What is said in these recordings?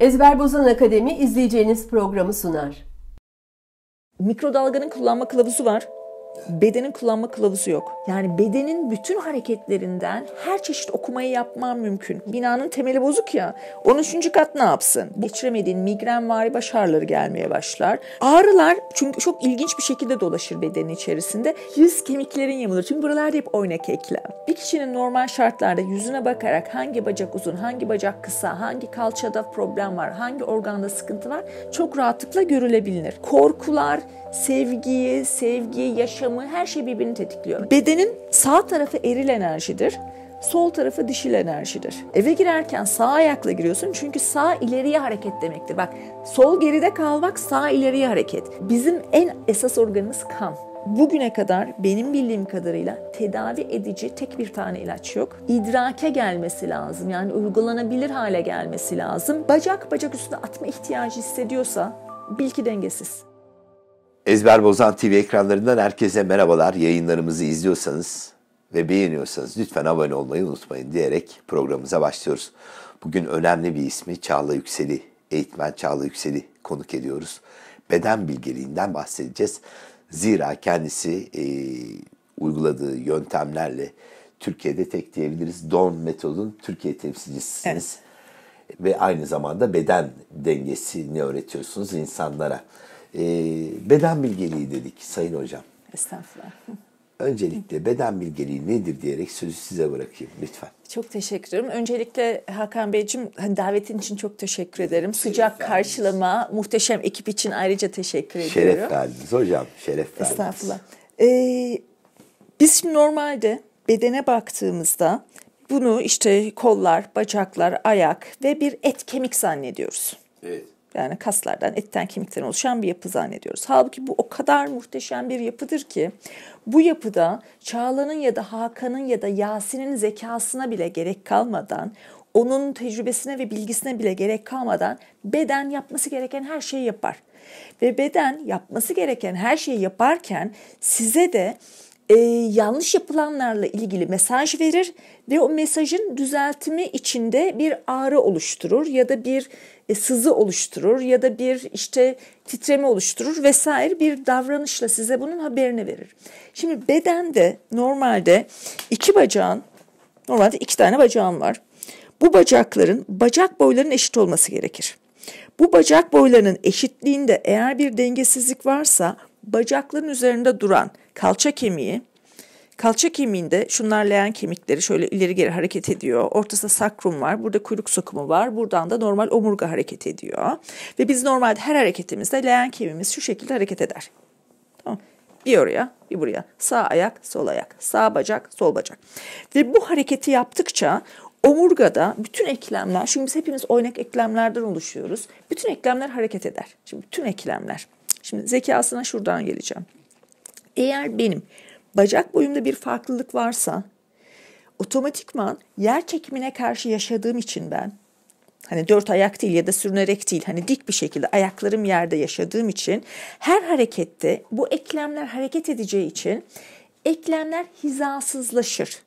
Ezber Bozan Akademi izleyeceğiniz programı sunar. Mikrodalganın kullanma kılavuzu var bedenin kullanma kılavuzu yok. Yani bedenin bütün hareketlerinden her çeşit okumayı yapman mümkün. Binanın temeli bozuk ya. 13. kat ne yapsın? Geçiremediğin migren vari baş ağrıları gelmeye başlar. Ağrılar çünkü çok ilginç bir şekilde dolaşır bedenin içerisinde. Yüz kemiklerin yamulur. Çünkü buralarda hep oynak eklem. Bir kişinin normal şartlarda yüzüne bakarak hangi bacak uzun, hangi bacak kısa, hangi kalçada problem var, hangi organda sıkıntı var çok rahatlıkla görülebilir. Korkular, sevgiyi, sevgi yaşam yaşamı her şey birbirini tetikliyor. Bedenin sağ tarafı eril enerjidir. Sol tarafı dişil enerjidir. Eve girerken sağ ayakla giriyorsun çünkü sağ ileriye hareket demektir. Bak sol geride kalmak sağ ileriye hareket. Bizim en esas organımız kan bugüne kadar benim bildiğim kadarıyla tedavi edici tek bir tane ilaç yok. İdrake gelmesi lazım. Yani uygulanabilir hale gelmesi lazım. Bacak bacak üstüne atma ihtiyacı hissediyorsa bilki dengesiz. Ezber Bozan TV ekranlarından herkese merhabalar. Yayınlarımızı izliyorsanız ve beğeniyorsanız lütfen abone olmayı unutmayın diyerek programımıza başlıyoruz. Bugün önemli bir ismi Çağla Yükseli, eğitmen Çağla Yükseli konuk ediyoruz. Beden bilgeliğinden bahsedeceğiz. Zira kendisi e, uyguladığı yöntemlerle Türkiye'de tek diyebiliriz Don metodun Türkiye temsilcisisiniz. Evet. Ve aynı zamanda beden dengesini öğretiyorsunuz insanlara. Ee, beden bilgeliği dedik Sayın Hocam. Estağfurullah. Öncelikle beden bilgeliği nedir diyerek sözü size bırakayım lütfen. Çok teşekkür ederim. Öncelikle Hakan Beyciğim hani davetin için çok teşekkür ederim. Şeref Sıcak verdiniz. karşılama, muhteşem ekip için ayrıca teşekkür ediyorum. Şeref verdiniz hocam, şeref verdiniz. Estağfurullah. Ee, biz şimdi normalde bedene baktığımızda bunu işte kollar, bacaklar, ayak ve bir et kemik zannediyoruz. Evet. Yani kaslardan, etten, kemikten oluşan bir yapı zannediyoruz. Halbuki bu o kadar muhteşem bir yapıdır ki bu yapıda Çağla'nın ya da Hakan'ın ya da Yasin'in zekasına bile gerek kalmadan, onun tecrübesine ve bilgisine bile gerek kalmadan beden yapması gereken her şeyi yapar. Ve beden yapması gereken her şeyi yaparken size de e, yanlış yapılanlarla ilgili mesaj verir ve o mesajın düzeltimi içinde bir ağrı oluşturur ya da bir e, sızı oluşturur ya da bir işte titreme oluşturur vesaire bir davranışla size bunun haberini verir. Şimdi bedende normalde iki bacağın normalde iki tane bacağın var. Bu bacakların bacak boylarının eşit olması gerekir. Bu bacak boylarının eşitliğinde eğer bir dengesizlik varsa bacakların üzerinde duran kalça kemiği Kalça kemiğinde şunlar leğen kemikleri şöyle ileri geri hareket ediyor. Ortasında sakrum var. Burada kuyruk sokumu var. Buradan da normal omurga hareket ediyor. Ve biz normalde her hareketimizde leğen kemiğimiz şu şekilde hareket eder. Tamam. Bir oraya bir buraya. Sağ ayak, sol ayak. Sağ bacak, sol bacak. Ve bu hareketi yaptıkça omurgada bütün eklemler, şimdi biz hepimiz oynak eklemlerden oluşuyoruz. Bütün eklemler hareket eder. Şimdi bütün eklemler. Şimdi zekasına şuradan geleceğim. Eğer benim bacak boyumda bir farklılık varsa otomatikman yer çekimine karşı yaşadığım için ben hani dört ayak değil ya da sürünerek değil hani dik bir şekilde ayaklarım yerde yaşadığım için her harekette bu eklemler hareket edeceği için eklemler hizasızlaşır.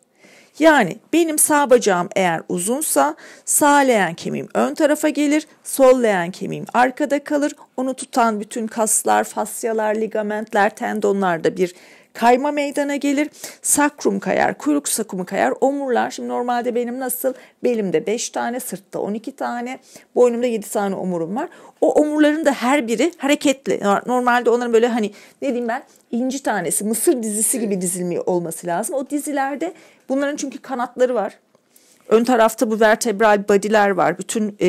Yani benim sağ bacağım eğer uzunsa sağ leğen kemiğim ön tarafa gelir, sol leğen kemiğim arkada kalır. Onu tutan bütün kaslar, fasyalar, ligamentler, tendonlar da bir kayma meydana gelir. Sakrum kayar, kuyruk sakumu kayar, omurlar. Şimdi normalde benim nasıl? Belimde 5 tane, sırtta 12 tane, boynumda 7 tane omurum var. O omurların da her biri hareketli. Normalde onların böyle hani ne diyeyim ben inci tanesi, mısır dizisi gibi dizilmiyor olması lazım. O dizilerde bunların çünkü kanatları var Ön tarafta bu vertebral badiler var. Bütün e,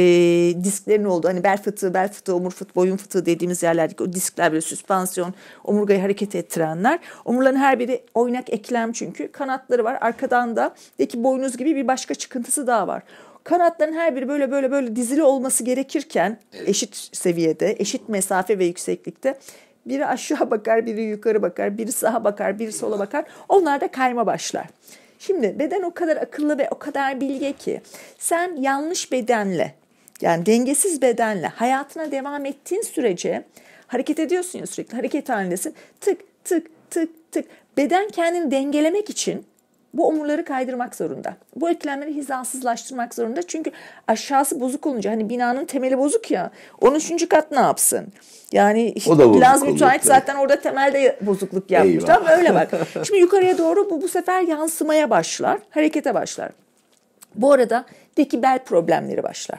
disklerin olduğu hani bel fıtığı, bel fıtığı, omur fıtığı, boyun fıtığı dediğimiz yerlerdeki o diskler böyle süspansiyon, omurgayı hareket ettirenler. Omurların her biri oynak eklem çünkü. Kanatları var. Arkadan da deki boynuz gibi bir başka çıkıntısı daha var kanatların her biri böyle böyle böyle dizili olması gerekirken eşit seviyede, eşit mesafe ve yükseklikte biri aşağı bakar, biri yukarı bakar, biri sağa bakar, biri sola bakar. Onlar da kayma başlar. Şimdi beden o kadar akıllı ve o kadar bilge ki sen yanlış bedenle yani dengesiz bedenle hayatına devam ettiğin sürece hareket ediyorsun ya sürekli hareket halindesin. Tık tık tık tık beden kendini dengelemek için bu omurları kaydırmak zorunda. Bu eklemleri hizasızlaştırmak zorunda. Çünkü aşağısı bozuk olunca hani binanın temeli bozuk ya 13. kat ne yapsın? Yani biraz müteahhit zaten orada temelde bozukluk yapmış. Tamam öyle bak. Şimdi yukarıya doğru bu bu sefer yansımaya başlar. Harekete başlar. Bu arada de bel problemleri başlar.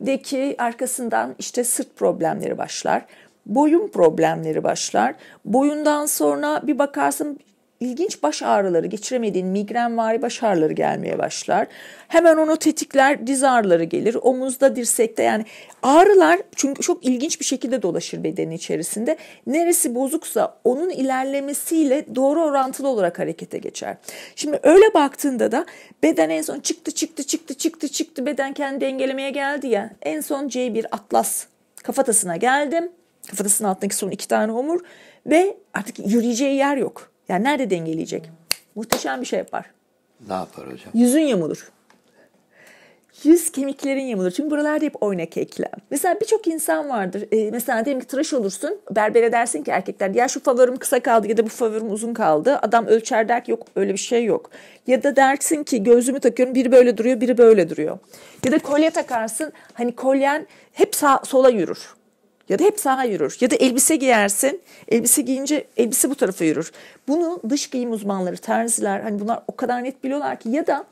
deki arkasından işte sırt problemleri başlar boyun problemleri başlar. Boyundan sonra bir bakarsın ilginç baş ağrıları, geçiremediğin migren migrenvari baş ağrıları gelmeye başlar. Hemen onu tetikler, diz ağrıları gelir. Omuzda, dirsekte yani ağrılar çünkü çok ilginç bir şekilde dolaşır bedenin içerisinde. Neresi bozuksa onun ilerlemesiyle doğru orantılı olarak harekete geçer. Şimdi öyle baktığında da beden en son çıktı çıktı çıktı çıktı çıktı beden kendi dengelemeye geldi ya. En son C1 atlas kafatasına geldim. Kafatasının altındaki son iki tane omur ve artık yürüyeceği yer yok. Yani nerede dengeleyecek? Muhteşem bir şey yapar. Ne yapar hocam? Yüzün yamulur. Yüz kemiklerin yamulur. Çünkü buralarda hep oynak eklem. Mesela birçok insan vardır. E, mesela diyelim ki tıraş olursun. Berbere dersin ki erkekler ya şu favorim kısa kaldı ya da bu favorim uzun kaldı. Adam ölçer der ki yok öyle bir şey yok. Ya da dersin ki gözümü takıyorum biri böyle duruyor biri böyle duruyor. Ya da kolye takarsın. Hani kolyen hep sağ, sola yürür. Ya da hep sağa yürür. Ya da elbise giyersin. Elbise giyince elbise bu tarafa yürür. Bunu dış giyim uzmanları, terziler hani bunlar o kadar net biliyorlar ki ya da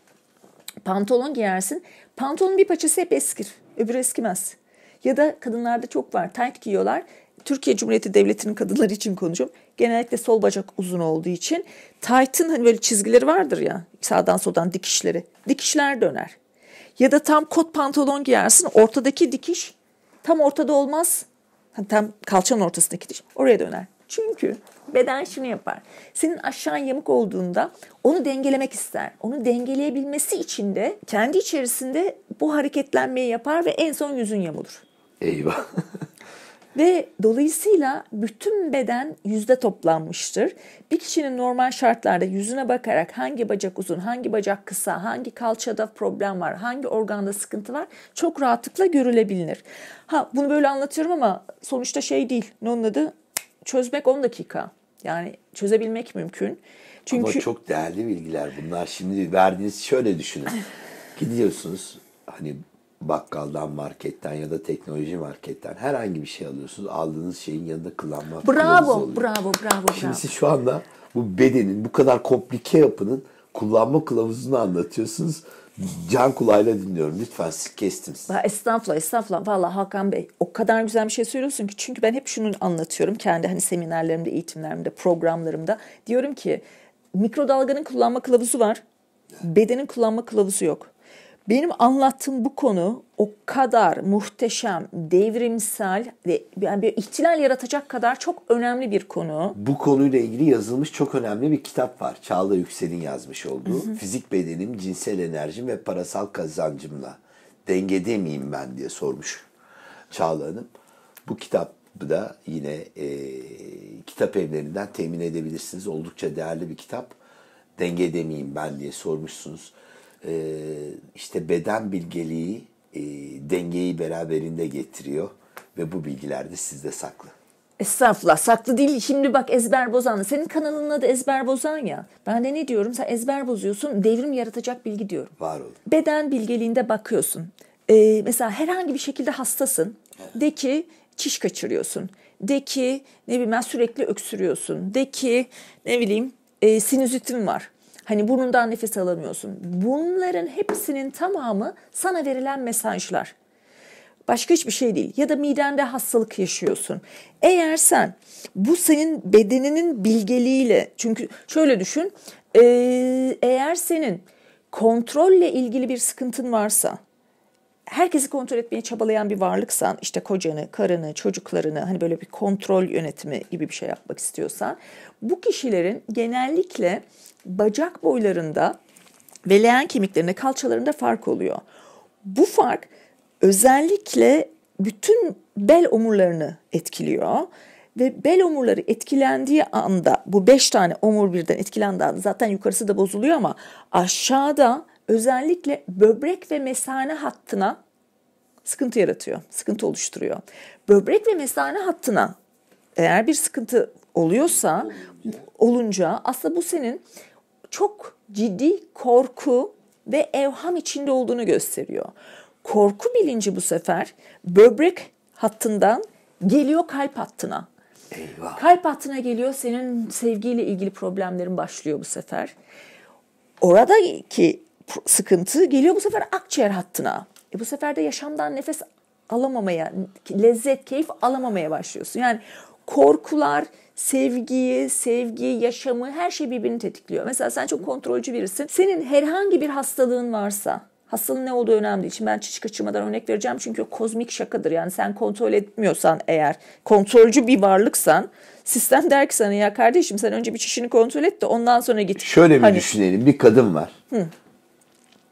pantolon giyersin. Pantolonun bir paçası hep eskir. Öbürü eskimez. Ya da kadınlarda çok var. Tight giyiyorlar. Türkiye Cumhuriyeti Devleti'nin kadınları için konuşuyorum. Genellikle sol bacak uzun olduğu için tight'ın hani böyle çizgileri vardır ya sağdan soldan dikişleri. Dikişler döner. Ya da tam kot pantolon giyersin ortadaki dikiş tam ortada olmaz tam kalçanın ortasındaki diş oraya döner. Çünkü beden şunu yapar. Senin aşağı yamuk olduğunda onu dengelemek ister. Onu dengeleyebilmesi için de kendi içerisinde bu hareketlenmeyi yapar ve en son yüzün yamulur. Eyvah. Ve dolayısıyla bütün beden yüzde toplanmıştır. Bir kişinin normal şartlarda yüzüne bakarak hangi bacak uzun, hangi bacak kısa, hangi kalçada problem var, hangi organda sıkıntı var çok rahatlıkla görülebilir. Ha bunu böyle anlatıyorum ama sonuçta şey değil. Ne onun adı? Çözmek 10 dakika. Yani çözebilmek mümkün. Çünkü Ama çok değerli bilgiler bunlar. Şimdi verdiğiniz şöyle düşünün. Gidiyorsunuz hani bakkaldan, marketten ya da teknoloji marketten herhangi bir şey alıyorsunuz. Aldığınız şeyin yanında kılanma bravo, oluyor. Bravo, bravo, bravo. Şimdi siz şu anda bu bedenin, bu kadar komplike yapının kullanma kılavuzunu anlatıyorsunuz. Can kulağıyla dinliyorum. Lütfen siz kestiniz. Estağfurullah, estağfurullah. Valla Hakan Bey o kadar güzel bir şey söylüyorsun ki. Çünkü ben hep şunu anlatıyorum kendi hani seminerlerimde, eğitimlerimde, programlarımda. Diyorum ki mikrodalganın kullanma kılavuzu var. Bedenin kullanma kılavuzu yok. Benim anlattığım bu konu o kadar muhteşem, devrimsel ve yani bir ihtilal yaratacak kadar çok önemli bir konu. Bu konuyla ilgili yazılmış çok önemli bir kitap var. Çağla Yüksel'in yazmış olduğu. Hı hı. Fizik bedenim, cinsel enerjim ve parasal kazancımla dengede miyim ben diye sormuş Çağla Hanım. Bu kitap da yine e, kitap evlerinden temin edebilirsiniz. Oldukça değerli bir kitap. Dengede miyim ben diye sormuşsunuz e, işte beden bilgeliği e, dengeyi beraberinde getiriyor ve bu bilgiler de sizde saklı. Estağfurullah saklı değil. Şimdi bak ezber bozan. Senin kanalının adı ezber bozan ya. Ben de ne diyorum? Sen ezber bozuyorsun. Devrim yaratacak bilgi diyorum. Var olun. Beden bilgeliğinde bakıyorsun. Ee, mesela herhangi bir şekilde hastasın. Evet. De ki çiş kaçırıyorsun. De ki ne bileyim sürekli öksürüyorsun. De ki ne bileyim e, sinüzitim var. Hani burnundan nefes alamıyorsun. Bunların hepsinin tamamı sana verilen mesajlar. Başka hiçbir şey değil. Ya da midende hastalık yaşıyorsun. Eğer sen bu senin bedeninin bilgeliğiyle çünkü şöyle düşün eğer senin kontrolle ilgili bir sıkıntın varsa herkesi kontrol etmeye çabalayan bir varlıksan işte kocanı, karını, çocuklarını hani böyle bir kontrol yönetimi gibi bir şey yapmak istiyorsan bu kişilerin genellikle bacak boylarında ve leğen kemiklerinde, kalçalarında fark oluyor. Bu fark özellikle bütün bel omurlarını etkiliyor ve bel omurları etkilendiği anda bu beş tane omur birden etkilendiği anda zaten yukarısı da bozuluyor ama aşağıda özellikle böbrek ve mesane hattına sıkıntı yaratıyor, sıkıntı oluşturuyor. Böbrek ve mesane hattına eğer bir sıkıntı oluyorsa olunca aslında bu senin çok ciddi korku ve evham içinde olduğunu gösteriyor. Korku bilinci bu sefer böbrek hattından geliyor kalp hattına. Eyvah. Kalp hattına geliyor senin sevgiyle ilgili problemlerin başlıyor bu sefer. Oradaki sıkıntı geliyor bu sefer akciğer hattına. E bu sefer de yaşamdan nefes alamamaya, lezzet, keyif alamamaya başlıyorsun. Yani korkular, sevgiyi, sevgi, yaşamı her şey birbirini tetikliyor. Mesela sen çok kontrolcü birisin. Senin herhangi bir hastalığın varsa Hastalığın ne olduğu önemli değil. Şimdi ben çiçek kaçırmadan örnek vereceğim çünkü o kozmik şakadır. Yani sen kontrol etmiyorsan eğer, kontrolcü bir varlıksan sistem der ki sana ya kardeşim sen önce bir çişini kontrol et de ondan sonra git. Şöyle bir hani... düşünelim. Bir kadın var. Hı.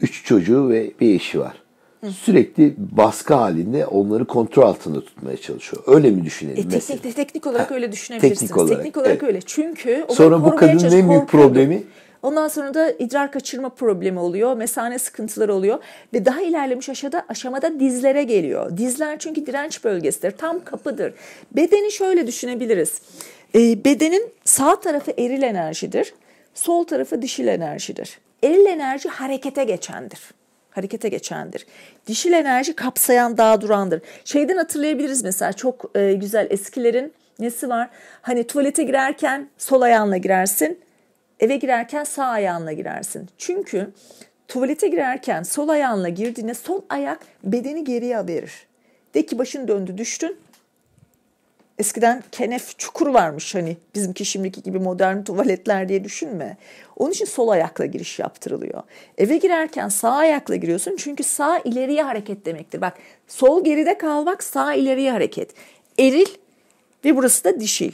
Üç çocuğu ve bir eşi var sürekli baskı halinde onları kontrol altında tutmaya çalışıyor. Öyle mi düşünelim? E, teknik, mesela? teknik olarak ha, öyle düşünebilirsiniz. Teknik olarak, teknik olarak evet. öyle. Çünkü sonra bu kadının en büyük problemi Ondan sonra da idrar kaçırma problemi oluyor, mesane sıkıntıları oluyor ve daha ilerlemiş aşamada, aşamada dizlere geliyor. Dizler çünkü direnç bölgesidir, tam kapıdır. Bedeni şöyle düşünebiliriz. E, bedenin sağ tarafı eril enerjidir, sol tarafı dişil enerjidir. Eril enerji harekete geçendir harekete geçendir. Dişil enerji kapsayan daha durandır. Şeyden hatırlayabiliriz mesela çok e, güzel eskilerin nesi var? Hani tuvalete girerken sol ayağınla girersin, eve girerken sağ ayağınla girersin. Çünkü tuvalete girerken sol ayağınla girdiğinde sol ayak bedeni geriye verir. De ki başın döndü düştün Eskiden kenef çukur varmış hani bizimki şimdiki gibi modern tuvaletler diye düşünme. Onun için sol ayakla giriş yaptırılıyor. Eve girerken sağ ayakla giriyorsun çünkü sağ ileriye hareket demektir. Bak sol geride kalmak sağ ileriye hareket. Eril ve burası da dişil.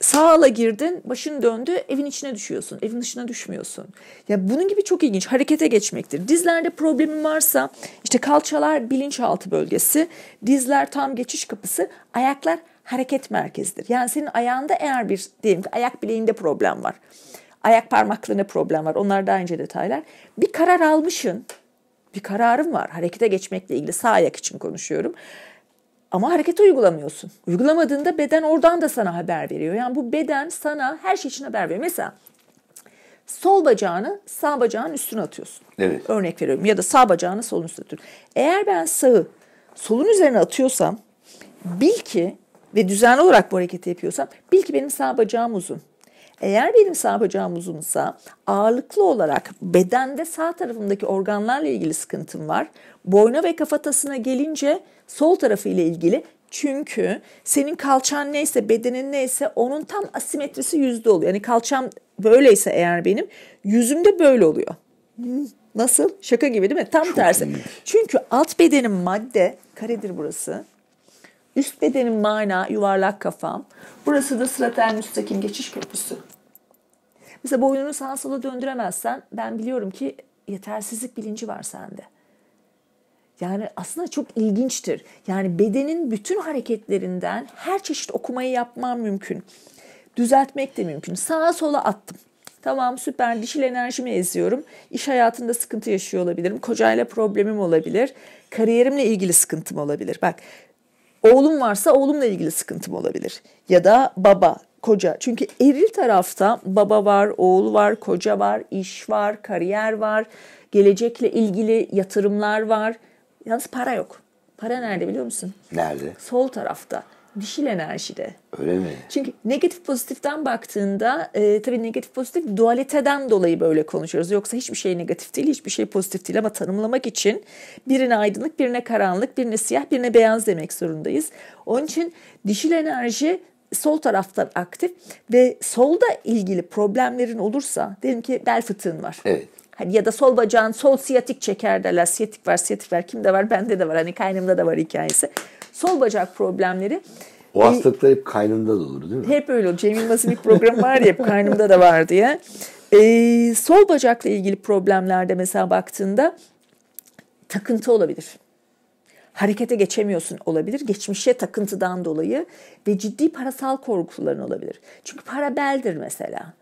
Sağla girdin, başın döndü, evin içine düşüyorsun. Evin dışına düşmüyorsun. Ya bunun gibi çok ilginç. Harekete geçmektir. Dizlerde problemin varsa işte kalçalar bilinçaltı bölgesi, dizler tam geçiş kapısı, ayaklar hareket merkezidir. Yani senin ayağında eğer bir diyelim ki ayak bileğinde problem var. Ayak parmaklarında problem var. Onlar daha ince detaylar. Bir karar almışın, Bir kararım var. Harekete geçmekle ilgili sağ ayak için konuşuyorum. Ama hareket uygulamıyorsun. Uygulamadığında beden oradan da sana haber veriyor. Yani bu beden sana her şey için haber veriyor. Mesela sol bacağını sağ bacağın üstüne atıyorsun. Evet. Örnek veriyorum ya da sağ bacağını solun üstüne atıyorsun. Eğer ben sağı solun üzerine atıyorsam bil ki ve düzenli olarak bu hareketi yapıyorsam bil ki benim sağ bacağım uzun. Eğer benim sağ bacağım uzunsa ağırlıklı olarak bedende sağ tarafımdaki organlarla ilgili sıkıntım var. Boyna ve kafatasına gelince sol tarafı ile ilgili çünkü senin kalçan neyse bedenin neyse onun tam asimetrisi yüzde oluyor. Yani kalçam böyleyse eğer benim yüzümde böyle oluyor. Nasıl? Şaka gibi değil mi? Tam Çok tersi. Iyi. Çünkü alt bedenin madde karedir burası. Üst bedenim mana, yuvarlak kafam. Burası da sıratel müstakim geçiş köprüsü. Mesela boynunu sağa sola döndüremezsen ben biliyorum ki yetersizlik bilinci var sende. Yani aslında çok ilginçtir. Yani bedenin bütün hareketlerinden her çeşit okumayı yapmam mümkün. Düzeltmek de mümkün. Sağa sola attım. Tamam süper dişil enerjimi eziyorum. İş hayatında sıkıntı yaşıyor olabilirim. Kocayla problemim olabilir. Kariyerimle ilgili sıkıntım olabilir. Bak Oğlum varsa oğlumla ilgili sıkıntım olabilir. Ya da baba, koca. Çünkü eril tarafta baba var, oğul var, koca var, iş var, kariyer var, gelecekle ilgili yatırımlar var. Yalnız para yok. Para nerede biliyor musun? Nerede? Sol tarafta dişil enerjide. Öyle mi? Çünkü negatif pozitiften baktığında e, tabii negatif pozitif dualiteden dolayı böyle konuşuyoruz. Yoksa hiçbir şey negatif değil, hiçbir şey pozitif değil ama tanımlamak için birine aydınlık, birine karanlık, birine siyah, birine beyaz demek zorundayız. Onun için dişil enerji sol taraftan aktif ve solda ilgili problemlerin olursa diyelim ki bel fıtığın var. Evet. Hani ya da sol bacağın sol siyatik çeker derler. Siyatik var, siyatik var. Kimde var? Bende de var. Hani kaynımda da var hikayesi. Sol bacak problemleri. O e, hastalıklar hep kaynında da olur değil mi? Hep öyle olur. Cem Yılmaz'ın bir programı var ya hep kaynımda da var diye. Ee, sol bacakla ilgili problemlerde mesela baktığında takıntı olabilir harekete geçemiyorsun olabilir. Geçmişe takıntıdan dolayı ve ciddi parasal korkuların olabilir. Çünkü para beldir mesela.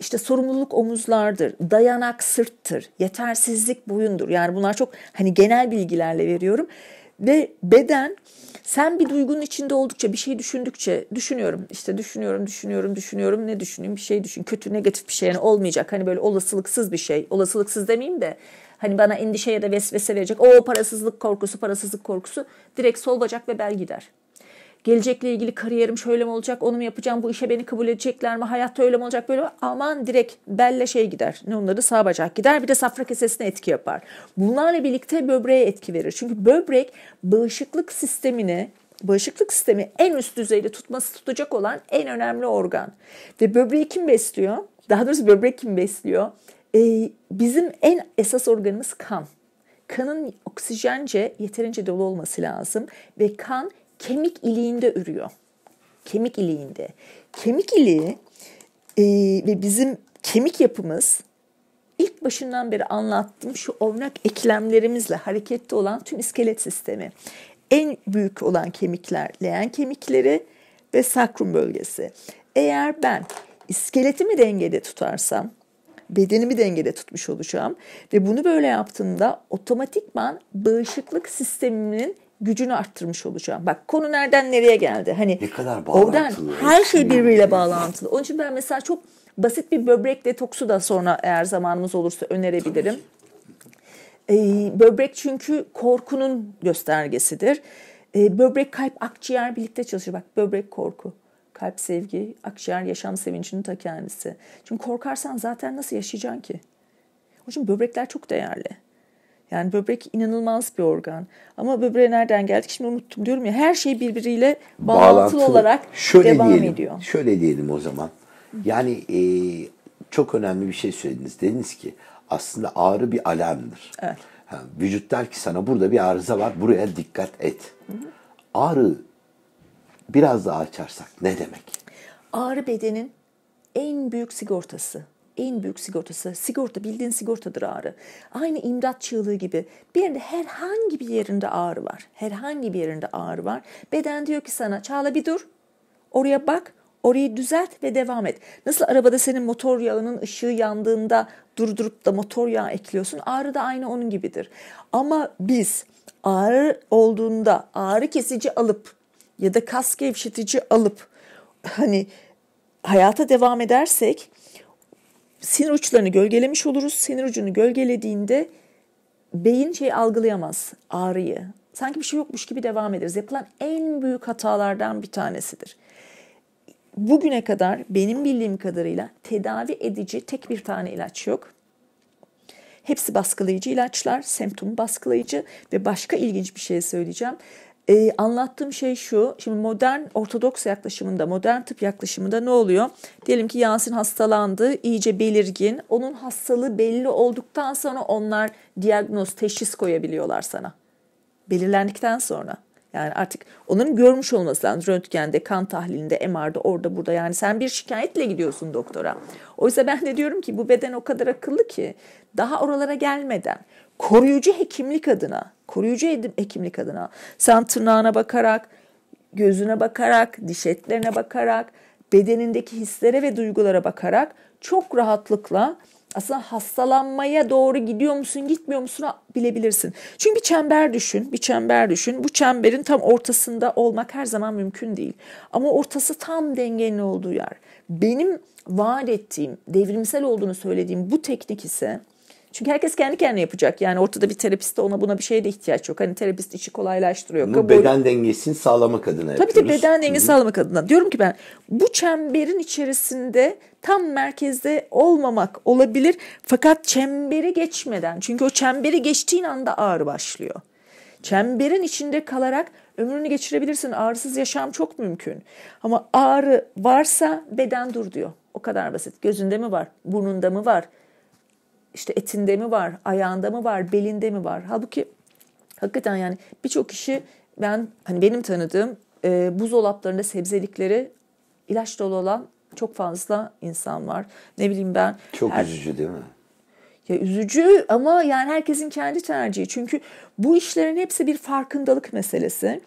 İşte sorumluluk omuzlardır, dayanak sırttır, yetersizlik boyundur. Yani bunlar çok hani genel bilgilerle veriyorum. Ve beden sen bir duygunun içinde oldukça bir şey düşündükçe düşünüyorum işte düşünüyorum düşünüyorum düşünüyorum ne düşüneyim bir şey düşün kötü negatif bir şey yani olmayacak hani böyle olasılıksız bir şey olasılıksız demeyeyim de Hani bana endişe ya da vesvese verecek. O parasızlık korkusu, parasızlık korkusu. Direkt sol bacak ve bel gider. Gelecekle ilgili kariyerim şöyle mi olacak, onu mu yapacağım, bu işe beni kabul edecekler mi, hayatta öyle mi olacak böyle mi? Aman direkt belle şey gider. Ne onları sağ bacak gider. Bir de safra kesesine etki yapar. Bunlarla birlikte böbreğe etki verir. Çünkü böbrek bağışıklık sistemini bağışıklık sistemi en üst düzeyde tutması tutacak olan en önemli organ. Ve böbreği kim besliyor? Daha doğrusu böbrek kim besliyor? e, bizim en esas organımız kan. Kanın oksijence yeterince dolu olması lazım ve kan kemik iliğinde ürüyor. Kemik iliğinde. Kemik iliği e, ve bizim kemik yapımız ilk başından beri anlattım şu ovnak eklemlerimizle harekette olan tüm iskelet sistemi. En büyük olan kemikler leğen kemikleri ve sakrum bölgesi. Eğer ben iskeletimi dengede tutarsam bedenimi dengede tutmuş olacağım. Ve bunu böyle yaptığımda otomatikman bağışıklık sisteminin gücünü arttırmış olacağım. Bak konu nereden nereye geldi? Hani ne kadar bağlantılı. Oradan her şey birbiriyle bağlantılı. Onun için ben mesela çok basit bir böbrek detoksu da sonra eğer zamanımız olursa önerebilirim. Ee, böbrek çünkü korkunun göstergesidir. Ee, böbrek kalp akciğer birlikte çalışır. Bak böbrek korku. Kalp sevgi, akciğer yaşam sevincinin ta kendisi. Çünkü korkarsan zaten nasıl yaşayacaksın ki? Onun için böbrekler çok değerli. Yani böbrek inanılmaz bir organ. Ama böbreğe nereden geldik şimdi unuttum diyorum ya her şey birbiriyle bağlantılı, bağlantılı. olarak şöyle devam diyelim, ediyor. Şöyle diyelim o zaman. Yani e, çok önemli bir şey söylediniz. Dediniz ki aslında ağrı bir alarmdır. Evet. Ha, vücut der ki sana burada bir arıza var buraya dikkat et. Hı hı. Ağrı biraz daha açarsak ne demek? Ağrı bedenin en büyük sigortası. En büyük sigortası. Sigorta bildiğin sigortadır ağrı. Aynı imdat çığlığı gibi. Bir yerinde herhangi bir yerinde ağrı var. Herhangi bir yerinde ağrı var. Beden diyor ki sana Çağla bir dur. Oraya bak. Orayı düzelt ve devam et. Nasıl arabada senin motor yağının ışığı yandığında durdurup da motor yağı ekliyorsun. Ağrı da aynı onun gibidir. Ama biz ağrı olduğunda ağrı kesici alıp ya da kas gevşetici alıp hani hayata devam edersek sinir uçlarını gölgelemiş oluruz. Sinir ucunu gölgelediğinde beyin şey algılayamaz ağrıyı. Sanki bir şey yokmuş gibi devam ederiz. Yapılan en büyük hatalardan bir tanesidir. Bugüne kadar benim bildiğim kadarıyla tedavi edici tek bir tane ilaç yok. Hepsi baskılayıcı ilaçlar, semptom baskılayıcı ve başka ilginç bir şey söyleyeceğim. E, anlattığım şey şu. Şimdi modern ortodoks yaklaşımında, modern tıp yaklaşımında ne oluyor? Diyelim ki Yasin hastalandı, iyice belirgin. Onun hastalığı belli olduktan sonra onlar diagnoz, teşhis koyabiliyorlar sana. Belirlendikten sonra. Yani artık onların görmüş olması lazım. Röntgende, kan tahlilinde, MR'da, orada, burada. Yani sen bir şikayetle gidiyorsun doktora. Oysa ben de diyorum ki bu beden o kadar akıllı ki daha oralara gelmeden koruyucu hekimlik adına, koruyucu hekimlik adına sen tırnağına bakarak, gözüne bakarak, diş etlerine bakarak, bedenindeki hislere ve duygulara bakarak çok rahatlıkla aslında hastalanmaya doğru gidiyor musun gitmiyor musun bilebilirsin. Çünkü bir çember düşün, bir çember düşün. Bu çemberin tam ortasında olmak her zaman mümkün değil. Ama ortası tam dengenin olduğu yer. Benim vaat ettiğim, devrimsel olduğunu söylediğim bu teknik ise çünkü herkes kendi kendine yapacak. Yani ortada bir terapiste ona buna bir şeye de ihtiyaç yok. Hani terapist işi kolaylaştırıyor. Bu kabul. beden dengesini sağlamak adına Tabii yapıyoruz. Tabii de beden dengesini sağlamak adına. Diyorum ki ben bu çemberin içerisinde tam merkezde olmamak olabilir. Fakat çemberi geçmeden. Çünkü o çemberi geçtiğin anda ağrı başlıyor. Çemberin içinde kalarak ömrünü geçirebilirsin. Ağrısız yaşam çok mümkün. Ama ağrı varsa beden dur diyor. O kadar basit. Gözünde mi var? Burnunda mı var? işte etinde mi var, ayağında mı var, belinde mi var? Halbuki hakikaten yani birçok kişi ben hani benim tanıdığım e, buzdolaplarında sebzelikleri ilaç dolu olan çok fazla insan var. Ne bileyim ben. Çok her... üzücü değil mi? Ya üzücü ama yani herkesin kendi tercihi. Çünkü bu işlerin hepsi bir farkındalık meselesi.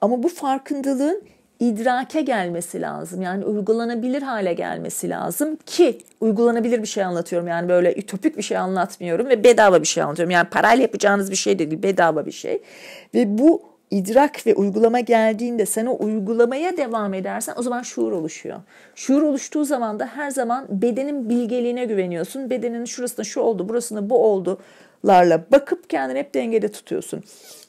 Ama bu farkındalığın idrake gelmesi lazım. Yani uygulanabilir hale gelmesi lazım ki uygulanabilir bir şey anlatıyorum. Yani böyle ütopik bir şey anlatmıyorum ve bedava bir şey anlatıyorum. Yani parayla yapacağınız bir şey değil, bedava bir şey. Ve bu idrak ve uygulama geldiğinde sen o uygulamaya devam edersen o zaman şuur oluşuyor. Şuur oluştuğu zaman da her zaman bedenin bilgeliğine güveniyorsun. Bedenin şurasında şu oldu, burasında bu oldu kurallarla bakıp kendini hep dengede tutuyorsun.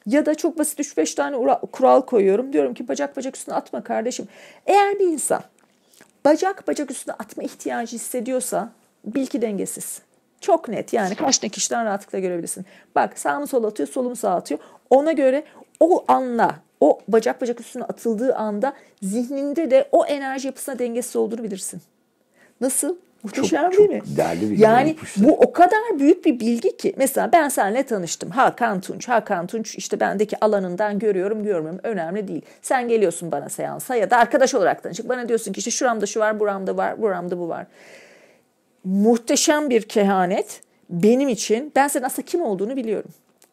Ya da çok basit 3-5 tane kural koyuyorum. Diyorum ki bacak bacak üstüne atma kardeşim. Eğer bir insan bacak bacak üstüne atma ihtiyacı hissediyorsa bil ki dengesiz. Çok net yani kaç ne kişiden rahatlıkla görebilirsin. Bak sağ mı sol atıyor solu sağ atıyor. Ona göre o anla o bacak bacak üstüne atıldığı anda zihninde de o enerji yapısına dengesiz olduğunu bilirsin. Nasıl? Muhteşem çok, değil mi? Çok değerli bir yani bu o kadar büyük bir bilgi ki mesela ben seninle tanıştım. Hakan Tunç, Hakan Tunç işte bendeki alanından görüyorum görmüyorum önemli değil. Sen geliyorsun bana seansa ya da arkadaş olarak tanışık. Bana diyorsun ki işte şuramda şu var, buramda var, buramda bu var. Muhteşem bir kehanet benim için. Ben senin aslında kim olduğunu biliyorum.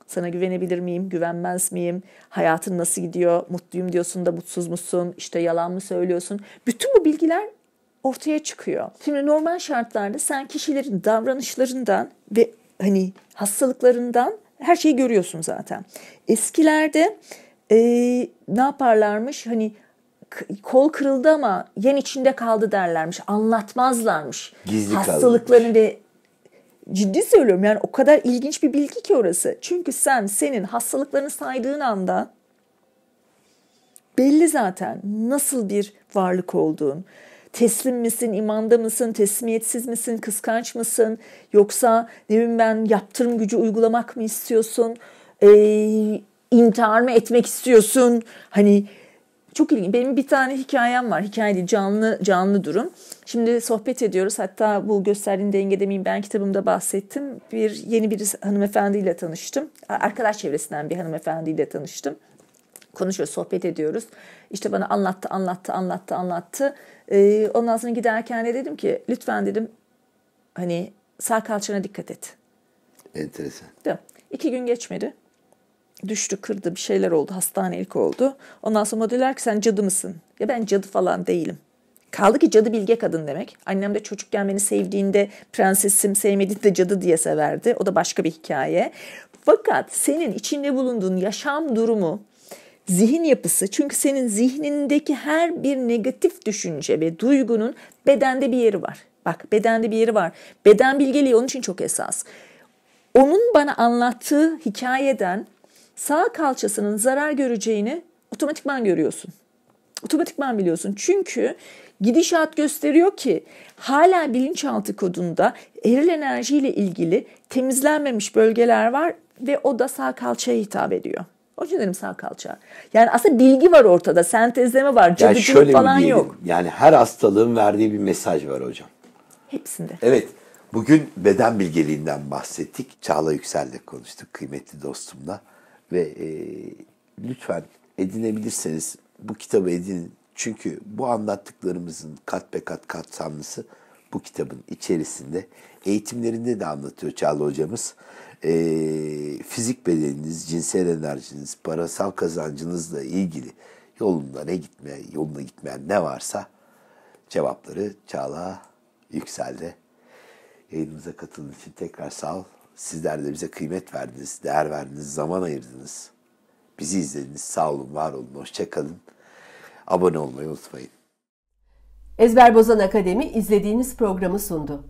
Sana güvenebilir miyim, güvenmez miyim? Hayatın nasıl gidiyor? Mutluyum diyorsun da mutsuz musun? İşte yalan mı söylüyorsun? Bütün bu bilgiler ortaya çıkıyor. Şimdi normal şartlarda sen kişilerin davranışlarından ve hani hastalıklarından her şeyi görüyorsun zaten. Eskilerde e, ne yaparlarmış? Hani kol kırıldı ama yen içinde kaldı derlermiş. Anlatmazlarmış. Gizli Hastalıklarını kalmış. ve ciddi söylüyorum yani o kadar ilginç bir bilgi ki orası. Çünkü sen senin hastalıklarını saydığın anda belli zaten nasıl bir varlık olduğun teslim misin, imanda mısın, teslimiyetsiz misin, kıskanç mısın? Yoksa ne bileyim ben yaptırım gücü uygulamak mı istiyorsun? E, intihar mı etmek istiyorsun? Hani çok ilginç. Benim bir tane hikayem var. Hikaye değil, canlı canlı durum. Şimdi sohbet ediyoruz. Hatta bu gösterdiğin denge demeyeyim ben kitabımda bahsettim. Bir yeni bir hanımefendiyle tanıştım. Arkadaş çevresinden bir hanımefendiyle tanıştım konuşuyoruz, sohbet ediyoruz. İşte bana anlattı, anlattı, anlattı, anlattı. Ee, ondan sonra giderken de dedim ki lütfen dedim hani sağ kalçana dikkat et. Enteresan. Değil İki gün geçmedi. Düştü, kırdı, bir şeyler oldu. hastane ilk oldu. Ondan sonra dediler ki sen cadı mısın? Ya ben cadı falan değilim. Kaldı ki cadı bilge kadın demek. Annem de çocukken beni sevdiğinde prensesim sevmediğinde cadı diye severdi. O da başka bir hikaye. Fakat senin içinde bulunduğun yaşam durumu zihin yapısı çünkü senin zihnindeki her bir negatif düşünce ve duygunun bedende bir yeri var. Bak bedende bir yeri var. Beden bilgeliği onun için çok esas. Onun bana anlattığı hikayeden sağ kalçasının zarar göreceğini otomatikman görüyorsun. Otomatikman biliyorsun. Çünkü gidişat gösteriyor ki hala bilinçaltı kodunda eril enerjiyle ilgili temizlenmemiş bölgeler var ve o da sağ kalçaya hitap ediyor. O yüzden dedim sağ kalça. Yani aslında bilgi var ortada, sentezleme var, yani şöyle falan yok. Yani her hastalığın verdiği bir mesaj var hocam. Hepsinde. Evet. Bugün beden bilgeliğinden bahsettik. Çağla Yüksel'le konuştuk kıymetli dostumla. Ve e, lütfen edinebilirseniz bu kitabı edinin. Çünkü bu anlattıklarımızın kat be kat katsamlısı bu kitabın içerisinde eğitimlerinde de anlatıyor Çağla hocamız. E, fizik bedeniniz, cinsel enerjiniz, parasal kazancınızla ilgili yolunda ne gitme, yoluna gitmeyen ne varsa cevapları Çağla yükseldi. Yayınımıza katıldığınız için tekrar sağ ol. Sizler de bize kıymet verdiniz, değer verdiniz, zaman ayırdınız. Bizi izlediniz. Sağ olun, var olun, hoşçakalın. Abone olmayı unutmayın. Ezber Bozan Akademi izlediğiniz programı sundu.